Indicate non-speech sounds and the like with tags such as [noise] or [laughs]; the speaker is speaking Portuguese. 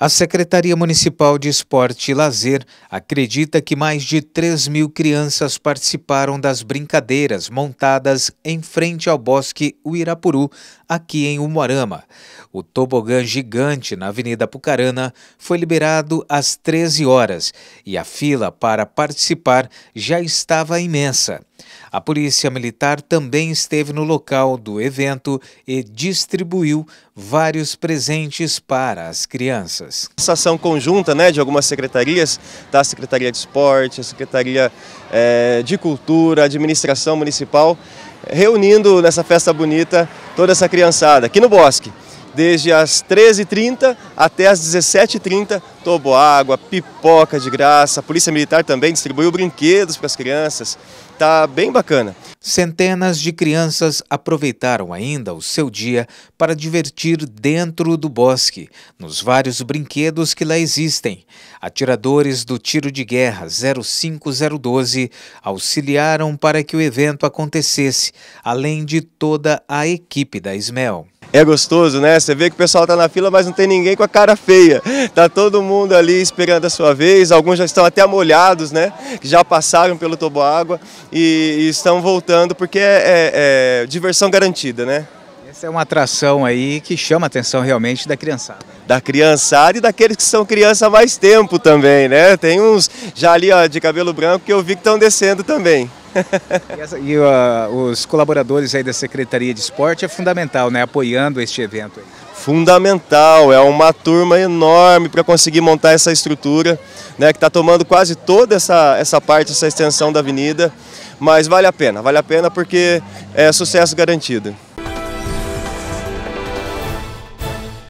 A Secretaria Municipal de Esporte e Lazer acredita que mais de 3 mil crianças participaram das brincadeiras montadas em frente ao Bosque Uirapuru, aqui em Umuarama. O tobogã gigante na Avenida Pucarana foi liberado às 13 horas e a fila para participar já estava imensa. A Polícia Militar também esteve no local do evento e distribuiu vários presentes para as crianças. Essa ação conjunta né, de algumas secretarias, da Secretaria de Esporte, a Secretaria é, de Cultura, Administração Municipal, reunindo nessa festa bonita toda essa criançada aqui no Bosque desde as 13h30 até as 17h30, água, pipoca de graça, a Polícia Militar também distribuiu brinquedos para as crianças, tá bem bacana. Centenas de crianças aproveitaram ainda o seu dia para divertir dentro do bosque, nos vários brinquedos que lá existem. Atiradores do Tiro de Guerra 05012 auxiliaram para que o evento acontecesse, além de toda a equipe da Ismel. É gostoso, né? Você vê que o pessoal está na fila, mas não tem ninguém com a cara feia. Tá todo mundo ali esperando a sua vez. Alguns já estão até molhados, né? Já passaram pelo toboágua água e estão voltando aproveitando, porque é, é, é diversão garantida, né? Essa é uma atração aí que chama a atenção realmente da criançada. Da criançada e daqueles que são criança há mais tempo também, né? Tem uns já ali ó, de cabelo branco que eu vi que estão descendo também. [laughs] e, uh, os colaboradores aí da Secretaria de Esporte é fundamental, né? Apoiando este evento. Aí. Fundamental, é uma turma enorme para conseguir montar essa estrutura, né? Que está tomando quase toda essa, essa parte, essa extensão da avenida. Mas vale a pena, vale a pena porque é sucesso garantido.